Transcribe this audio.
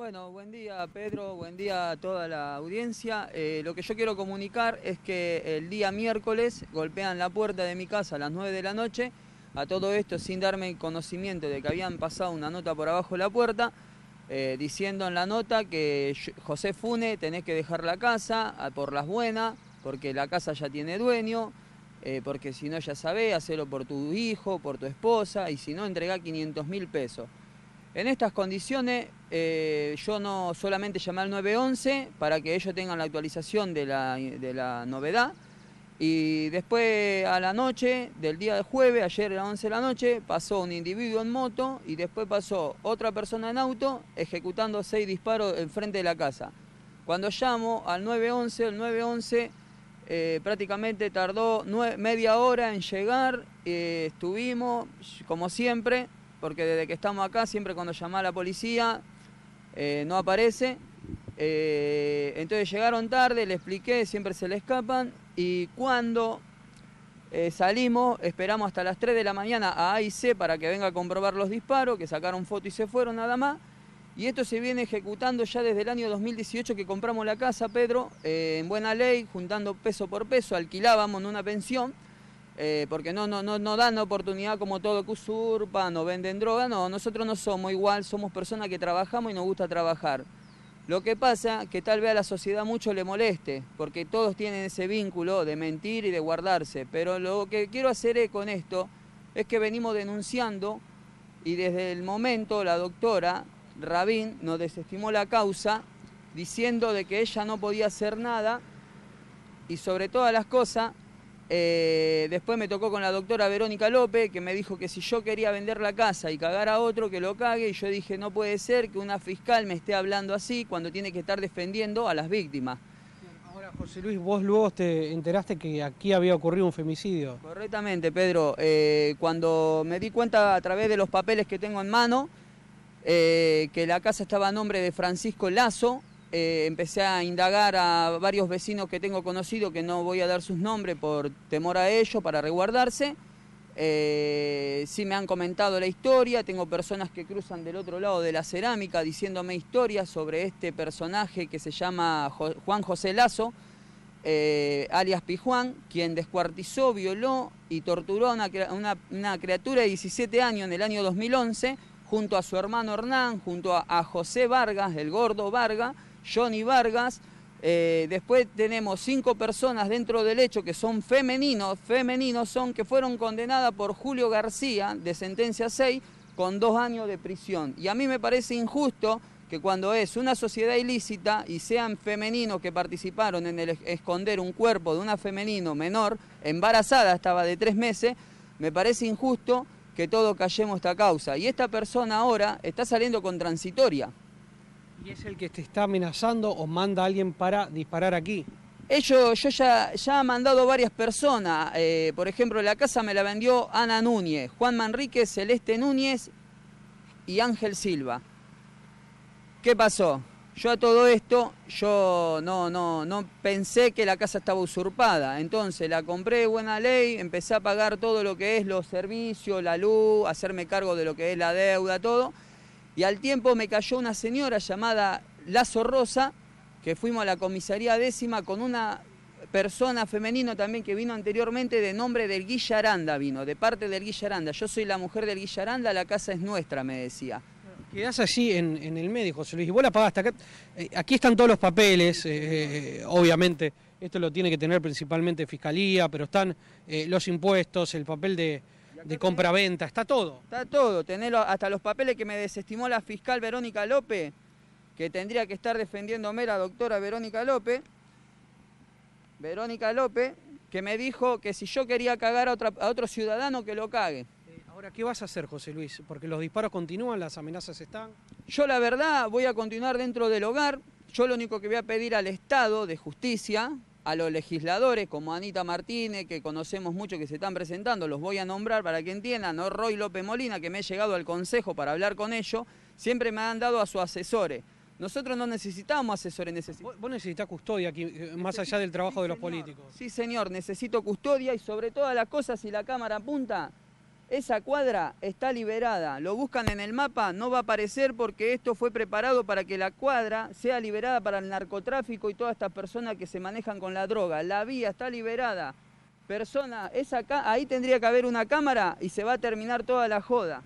Bueno, buen día Pedro, buen día a toda la audiencia. Eh, lo que yo quiero comunicar es que el día miércoles golpean la puerta de mi casa a las 9 de la noche. A todo esto sin darme conocimiento de que habían pasado una nota por abajo de la puerta, eh, diciendo en la nota que José Fune tenés que dejar la casa por las buenas, porque la casa ya tiene dueño, eh, porque si no ya sabés, hacerlo por tu hijo, por tu esposa, y si no entrega 500 mil pesos. En estas condiciones, eh, yo no solamente llamé al 911 para que ellos tengan la actualización de la, novedad. Y después a la noche del día de jueves, ayer a las 11 de la noche, pasó un individuo en moto y después pasó otra persona en auto ejecutando seis disparos enfrente de la casa. Cuando llamo al 911, el 911 eh, prácticamente tardó media hora en llegar, eh, estuvimos como siempre porque desde que estamos acá, siempre cuando llama a la policía, eh, no aparece. Eh, entonces llegaron tarde, le expliqué, siempre se le escapan. Y cuando eh, salimos, esperamos hasta las 3 de la mañana a A y C para que venga a comprobar los disparos, que sacaron foto y se fueron nada más. Y esto se viene ejecutando ya desde el año 2018 que compramos la casa, Pedro, en buena ley, juntando peso por peso, alquilábamos en una pensión. Eh, porque no, no, no, no dan oportunidad como todo que usurpan o venden droga, no, nosotros no somos igual, somos personas que trabajamos y nos gusta trabajar. Lo que pasa que tal vez a la sociedad mucho le moleste, porque todos tienen ese vínculo de mentir y de guardarse, pero lo que quiero hacer con esto es que venimos denunciando y desde el momento la doctora Rabín nos desestimó la causa diciendo de que ella no podía hacer nada y sobre todas las cosas eh, después me tocó con la doctora Verónica López, que me dijo que si yo quería vender la casa y cagar a otro, que lo cague. Y yo dije, no puede ser que una fiscal me esté hablando así cuando tiene que estar defendiendo a las víctimas. Ahora, José Luis, vos luego te enteraste que aquí había ocurrido un femicidio. Correctamente, Pedro. Eh, cuando me di cuenta a través de los papeles que tengo en mano, eh, que la casa estaba a nombre de Francisco Lazo, eh, empecé a indagar a varios vecinos que tengo conocido, que no voy a dar sus nombres por temor a ellos, para resguardarse. Eh, sí me han comentado la historia, tengo personas que cruzan del otro lado de la cerámica diciéndome historias sobre este personaje que se llama Juan José Lazo, eh, alias Pijuán, quien descuartizó, violó y torturó a una, criatura de 17 años en el año 2011, junto a su hermano Hernán, junto a José Vargas, el gordo Vargas, Johnny Vargas. Eh, después tenemos cinco personas dentro del hecho que son femeninos, femeninos son que fueron condenadas por Julio García de sentencia 6 con dos años de prisión. Y a mí me parece injusto que cuando es una sociedad ilícita y sean femeninos que participaron en el esconder un cuerpo de una femenino menor, embarazada estaba de tres meses, me parece injusto que todos callemos esta causa. Y esta persona ahora está saliendo con transitoria. ¿Y es el que te está amenazando o manda alguien para disparar aquí? Ellos, eh, yo ya, ya ha mandado varias personas. Eh, por ejemplo, la casa me la vendió Ana Núñez, Juan Manrique, Celeste Núñez y Ángel Silva. ¿Qué pasó? Yo a todo esto, yo no, no, no pensé que la casa estaba usurpada. Entonces la compré buena ley, empecé a pagar todo lo que es los servicios, la luz, hacerme cargo de lo que es la deuda, todo y al tiempo me cayó una señora llamada Lazo Rosa, que fuimos a la comisaría décima con una persona femenino también que vino anteriormente de nombre del Guillaranda, vino, de parte del Guillaranda. Yo soy la mujer del Guillaranda, la casa es nuestra, me decía. Quedás allí en, el medio, José Luis, y vos la pagaste. Eh, aquí están todos los papeles, eh, eh, obviamente, esto lo tiene que tener principalmente Fiscalía, pero están los impuestos, el papel de, de compra-venta, está todo. Está todo, tener hasta los papeles que me desestimó la fiscal Verónica López, que tendría que estar defendiéndome la doctora Verónica López. Verónica López, que me dijo que si yo quería cagar a, a otro ciudadano, que lo cague. Ahora, ¿qué vas a hacer, José Luis? Porque los disparos continúan, las amenazas están. Yo la verdad voy a continuar dentro del hogar. Yo lo único que voy a pedir al Estado de Justicia, a los legisladores como Anita Martínez, que conocemos mucho, que se están presentando, los voy a nombrar para que entiendan, no Roy López Molina, que me he llegado al consejo para hablar con ellos, siempre me han dado a sus asesores. Nosotros no necesitamos asesores. Necesitamos... Vos necesitas custodia aquí, eh, más allá del trabajo de los políticos. Sí, señor, necesito custodia y sobre todas las cosas, si la cámara apunta, esa cuadra está liberada, lo buscan en el mapa, no va a aparecer porque esto fue preparado para que la cuadra sea liberada para el narcotráfico y todas estas personas que se manejan con la droga. La vía está liberada. Persona, acá, ahí tendría que haber una cámara y se va a terminar toda la joda.